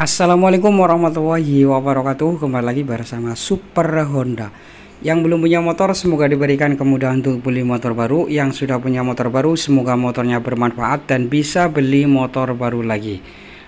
Assalamualaikum warahmatullahi wabarakatuh Kembali lagi bersama Super Honda Yang belum punya motor semoga diberikan kemudahan untuk beli motor baru Yang sudah punya motor baru semoga motornya bermanfaat dan bisa beli motor baru lagi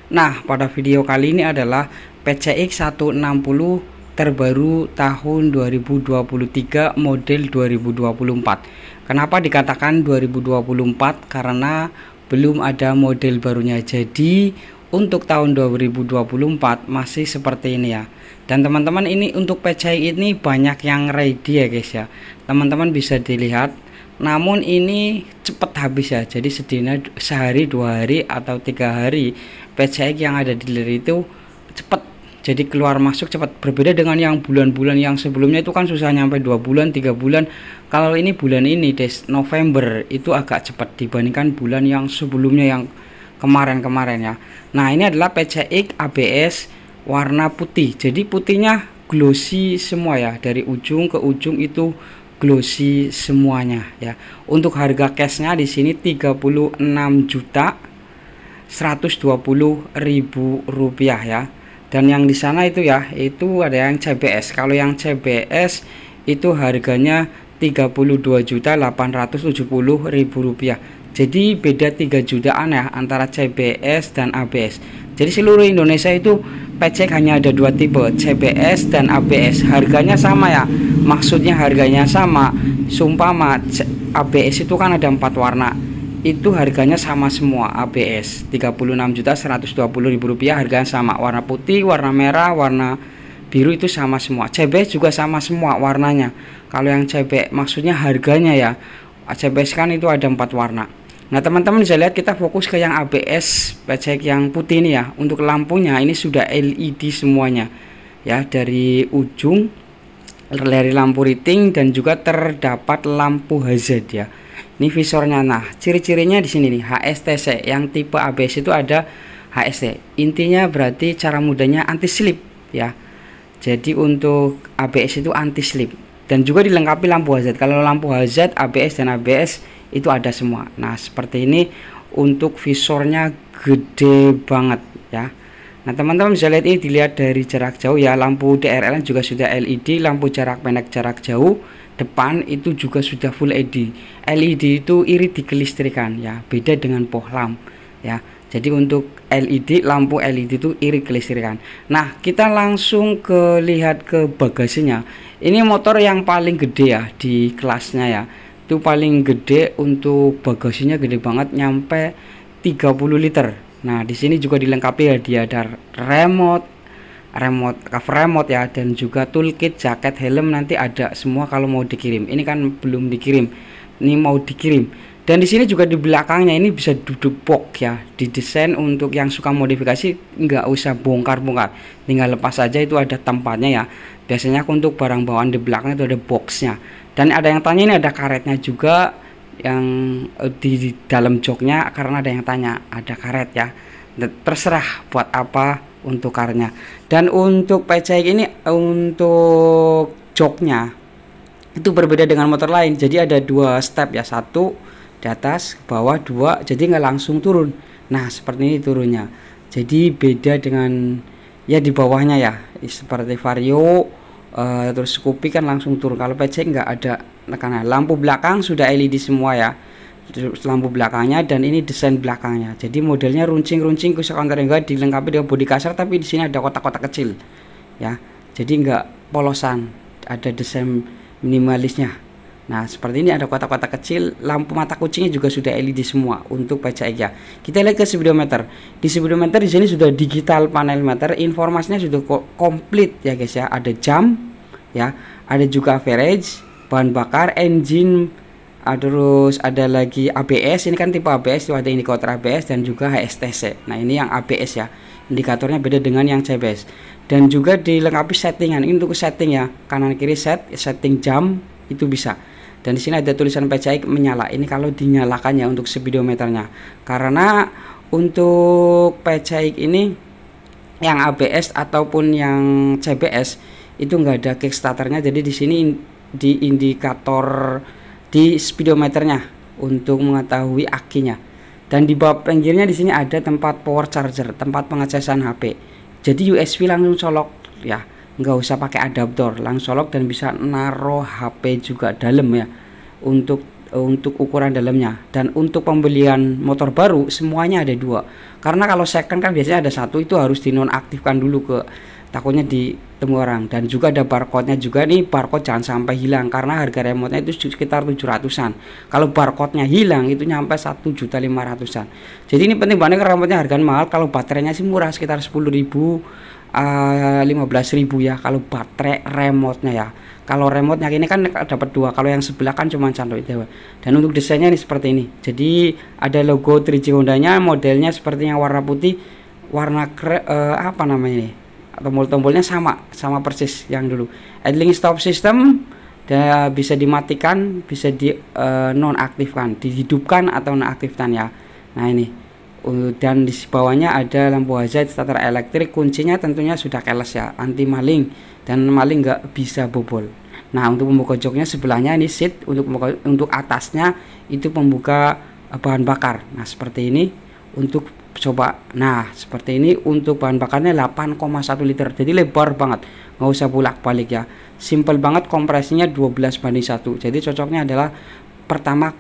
Nah pada video kali ini adalah PCX 160 terbaru tahun 2023 model 2024 Kenapa dikatakan 2024? Karena belum ada model barunya jadi untuk tahun 2024 masih seperti ini ya dan teman-teman ini untuk PCI ini banyak yang ready ya guys ya teman-teman bisa dilihat namun ini cepat habis ya jadi sedina sehari dua hari atau tiga hari PCI yang ada di lir itu cepat jadi keluar masuk cepat berbeda dengan yang bulan-bulan yang sebelumnya itu kan susah nyampe dua bulan tiga bulan kalau ini bulan ini des November itu agak cepat dibandingkan bulan yang sebelumnya yang kemarin-kemarin ya nah ini adalah PCX ABS warna putih jadi putihnya glossy semua ya dari ujung ke ujung itu glossy semuanya ya untuk harga cashnya di sini 36 juta 120 ribu rupiah ya dan yang di sana itu ya itu ada yang CBS kalau yang CBS itu harganya 32 juta 870 ribu rupiah jadi beda 3 jutaan ya antara CBS dan ABS. Jadi seluruh Indonesia itu pecek hanya ada dua tipe, CBS dan ABS. Harganya sama ya. Maksudnya harganya sama. Sumpah ma ABS itu kan ada empat warna. Itu harganya sama semua ABS. 36 juta 120 ribu rupiah harganya sama. Warna putih, warna merah, warna biru itu sama semua. CBS juga sama semua warnanya. Kalau yang CBS maksudnya harganya ya. CBS kan itu ada empat warna Nah teman-teman bisa lihat kita fokus ke yang ABS Pecek yang putih ini ya Untuk lampunya ini sudah LED semuanya Ya dari ujung dari lampu riting dan juga terdapat lampu hazard ya Ini visornya nah ciri-cirinya di sini nih HSTC yang tipe ABS itu ada HST Intinya berarti cara mudahnya anti slip ya Jadi untuk ABS itu anti slip dan juga dilengkapi lampu hazard kalau lampu hazard ABS dan ABS itu ada semua nah seperti ini untuk visornya gede banget ya nah teman-teman bisa lihat ini dilihat dari jarak jauh ya lampu DRL juga sudah LED lampu jarak pendek jarak jauh depan itu juga sudah full LED LED itu irit dikelistrikan ya beda dengan pohlam ya jadi untuk LED lampu LED itu iri kelistrikan nah kita langsung ke lihat ke bagasinya ini motor yang paling gede ya di kelasnya ya itu paling gede untuk bagasinya gede banget nyampe 30 liter nah di sini juga dilengkapi ya dia ada remote remote cover remote ya dan juga toolkit jaket helm nanti ada semua kalau mau dikirim ini kan belum dikirim ini mau dikirim dan di sini juga di belakangnya ini bisa duduk box ya didesain untuk yang suka modifikasi nggak usah bongkar-bongkar tinggal lepas aja itu ada tempatnya ya biasanya aku untuk barang bawaan di belakang itu ada boxnya dan ada yang tanya ini ada karetnya juga yang eh, di, di dalam joknya karena ada yang tanya ada karet ya nah, terserah buat apa untuk karetnya dan untuk pecek ini untuk joknya itu berbeda dengan motor lain jadi ada dua step ya satu di atas ke bawah dua jadi nggak langsung turun nah seperti ini turunnya jadi beda dengan ya di bawahnya ya seperti vario uh, terus kopi kan langsung turun kalau PC nggak ada tekanan lampu belakang sudah LED semua ya lampu belakangnya dan ini desain belakangnya jadi modelnya runcing-runcing kusok counter enggak dilengkapi dengan bodi kasar tapi di sini ada kotak-kotak kecil ya jadi enggak polosan ada desain minimalisnya Nah, seperti ini ada kotak-kotak kecil, lampu mata kucingnya juga sudah LED semua untuk baca aja. Kita lihat ke speedometer. Di speedometer di sini sudah digital panel meter, informasinya sudah komplit ya guys ya. Ada jam ya, ada juga average, bahan bakar, engine, ah, terus ada lagi ABS, ini kan tipe ABS, itu ada indikator ABS dan juga HSTC. Nah, ini yang ABS ya. Indikatornya beda dengan yang CBS. Dan juga dilengkapi settingan. Ini untuk setting ya, kanan kiri set, setting jam itu bisa dan di sini ada tulisan pecaik menyala ini kalau dinyalakan ya untuk speedometernya karena untuk pecaik ini yang ABS ataupun yang CBS itu nggak ada kickstarternya jadi di sini di indikator di speedometernya untuk mengetahui akinya dan di bawah pinggirnya di sini ada tempat power charger tempat pengecasan HP jadi USB langsung colok ya nggak usah pakai adaptor langsung solok dan bisa naruh HP juga dalam ya untuk untuk ukuran dalamnya dan untuk pembelian motor baru semuanya ada dua karena kalau second kan biasanya ada satu itu harus dinonaktifkan dulu ke takutnya temu orang dan juga ada barcode-nya juga nih barcode jangan sampai hilang karena harga remote-nya itu sekitar 700-an kalau barcode-nya hilang itu nyampe 1.500-an jadi ini penting banget remote-nya harga mahal kalau baterainya sih murah sekitar 10.000 uh, eh, 15.000 ya kalau baterai remote-nya ya kalau remote-nya ini kan dapat dua kalau yang sebelah kan cuma cantik itu. dan untuk desainnya ini seperti ini jadi ada logo 3G Honda-nya modelnya seperti yang warna putih warna kre, uh, apa namanya ini tombol-tombolnya sama sama persis yang dulu idling stop system dan bisa dimatikan bisa di uh, nonaktifkan dihidupkan atau nonaktifkan ya nah ini dan di bawahnya ada lampu hazard starter elektrik kuncinya tentunya sudah keles ya anti maling dan maling nggak bisa bobol nah untuk pembuka joknya sebelahnya ini seat untuk pembuka, untuk atasnya itu pembuka eh, bahan bakar nah seperti ini untuk coba nah seperti ini untuk bahan bakarnya 8,1 liter jadi lebar banget nggak usah bolak balik ya simple banget kompresinya 12 banding 1 jadi cocoknya adalah pertama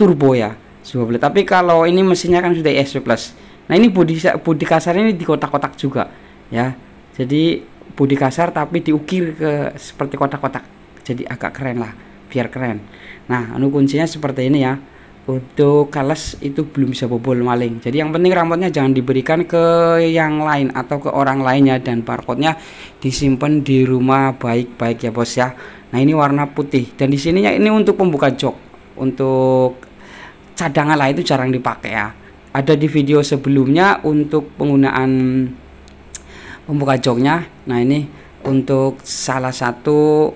turbo ya juga boleh tapi kalau ini mesinnya kan sudah ESP plus nah ini bodi bodi kasar ini di kotak-kotak juga ya jadi bodi kasar tapi diukir ke seperti kotak-kotak jadi agak keren lah biar keren nah anu kuncinya seperti ini ya untuk kales itu belum bisa bobol maling jadi yang penting rambutnya jangan diberikan ke yang lain atau ke orang lainnya dan barcode-nya disimpan di rumah baik-baik ya bos ya nah ini warna putih dan di sininya ini untuk pembuka jok untuk cadangan lah itu jarang dipakai ya ada di video sebelumnya untuk penggunaan pembuka joknya nah ini untuk salah satu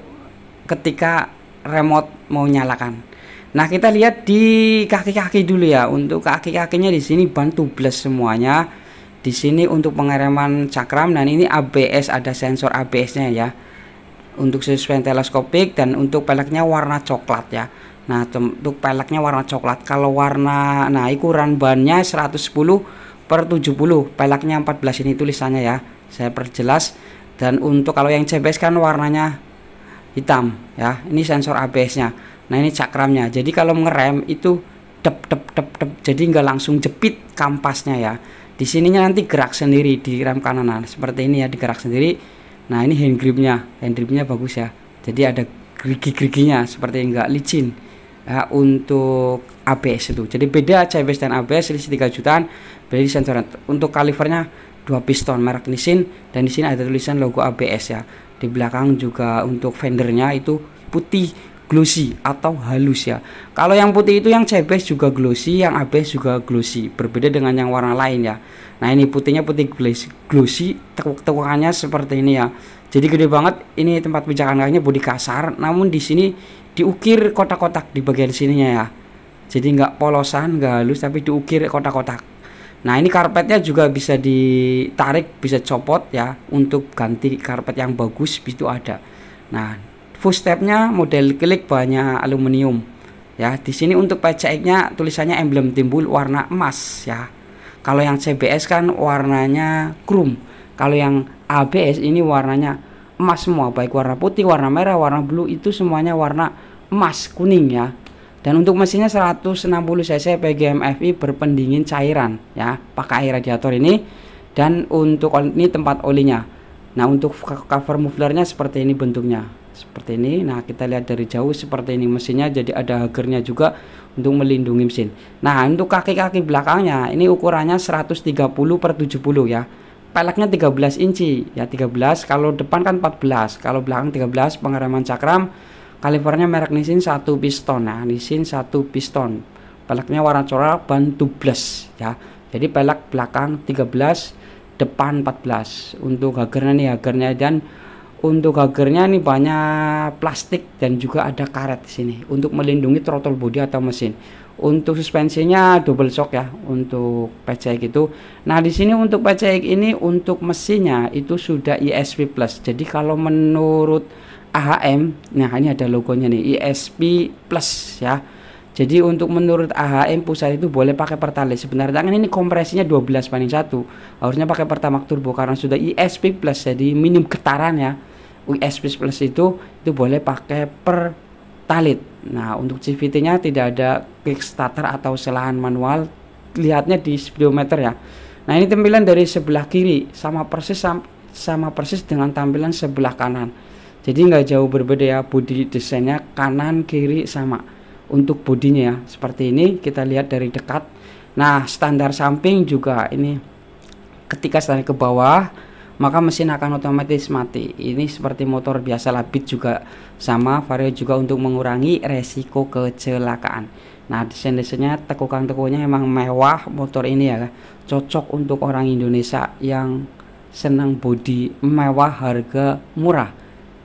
ketika remote mau nyalakan nah kita lihat di kaki-kaki dulu ya untuk kaki-kakinya di sini ban plus semuanya di sini untuk pengereman cakram dan ini ABS ada sensor ABS nya ya untuk sesuai teleskopik dan untuk peleknya warna coklat ya nah untuk peleknya warna coklat kalau warna nah ukuran bannya 110 per 70 peleknya 14 ini tulisannya ya saya perjelas dan untuk kalau yang CBS kan warnanya hitam ya ini sensor ABS nya nah ini cakramnya jadi kalau ngerem itu dep dep dep dep jadi nggak langsung jepit kampasnya ya di sininya nanti gerak sendiri di rem kanan nah, seperti ini ya digerak sendiri nah ini hand gripnya hand gripnya bagus ya jadi ada gerigi-geriginya seperti enggak licin ya, untuk ABS itu jadi beda CBS dan ABS selisih 3 jutaan beli sensor untuk kalivernya dua piston merek Nissin dan di sini ada tulisan logo ABS ya di belakang juga untuk fendernya itu putih glossy atau halus ya. Kalau yang putih itu yang Cebes juga glossy, yang abes juga glossy. Berbeda dengan yang warna lain ya. Nah ini putihnya putih glossy, tekukannya seperti ini ya. Jadi gede banget. Ini tempat pijakan kakinya bodi kasar, namun di sini diukir kotak-kotak di bagian sininya ya. Jadi nggak polosan, nggak halus, tapi diukir kotak-kotak. Nah ini karpetnya juga bisa ditarik, bisa copot ya untuk ganti karpet yang bagus itu ada. Nah Stepnya model klik bahannya aluminium ya di sini untuk PCX-nya tulisannya emblem timbul warna emas ya kalau yang CBS kan warnanya chrome kalau yang ABS ini warnanya emas semua baik warna putih warna merah warna blue itu semuanya warna emas kuning ya dan untuk mesinnya 160 cc PGMFI berpendingin cairan ya pakai air radiator ini dan untuk ini tempat olinya nah untuk cover mufflernya seperti ini bentuknya seperti ini nah kita lihat dari jauh seperti ini mesinnya jadi ada hagernya juga untuk melindungi mesin nah untuk kaki-kaki belakangnya ini ukurannya 130 per 70 ya peleknya 13 inci ya 13 kalau depan kan 14 kalau belakang 13 pengereman cakram kalipernya merek Nissin satu piston nah Nissin satu piston peleknya warna corak ban tubeless ya jadi pelek belakang 13 depan 14 untuk hagernya nih hagernya dan untuk gagernya nih banyak plastik dan juga ada karet di sini untuk melindungi throttle body atau mesin. Untuk suspensinya double shock ya untuk PCX itu. Nah, di sini untuk PCX ini untuk mesinnya itu sudah ISV plus. Jadi kalau menurut AHM, nah ini ada logonya nih ESP plus ya. Jadi untuk menurut AHM pusat itu boleh pakai Pertalite. Sebenarnya kan ini kompresinya 12 banding 1. Harusnya pakai Pertamax turbo karena sudah ISP plus jadi minim getaran ya. ISP plus itu itu boleh pakai Pertalite. Nah, untuk CVT-nya tidak ada starter atau selahan manual. Lihatnya di speedometer ya. Nah, ini tampilan dari sebelah kiri sama persis sama persis dengan tampilan sebelah kanan. Jadi nggak jauh berbeda ya body desainnya kanan kiri sama untuk bodinya ya seperti ini kita lihat dari dekat nah standar samping juga ini ketika standar ke bawah maka mesin akan otomatis mati ini seperti motor biasa labit juga sama vario juga untuk mengurangi resiko kecelakaan nah desain-desainnya tekukan-tekukannya emang mewah motor ini ya cocok untuk orang Indonesia yang senang bodi mewah harga murah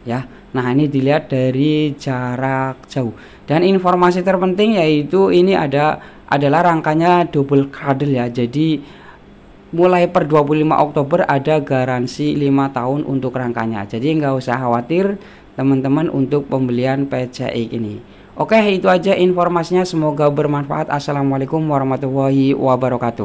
ya Nah, ini dilihat dari jarak jauh. Dan informasi terpenting yaitu ini ada adalah rangkanya double cradle ya. Jadi mulai per 25 Oktober ada garansi 5 tahun untuk rangkanya. Jadi nggak usah khawatir teman-teman untuk pembelian PCI ini. Oke, itu aja informasinya. Semoga bermanfaat. Assalamualaikum warahmatullahi wabarakatuh.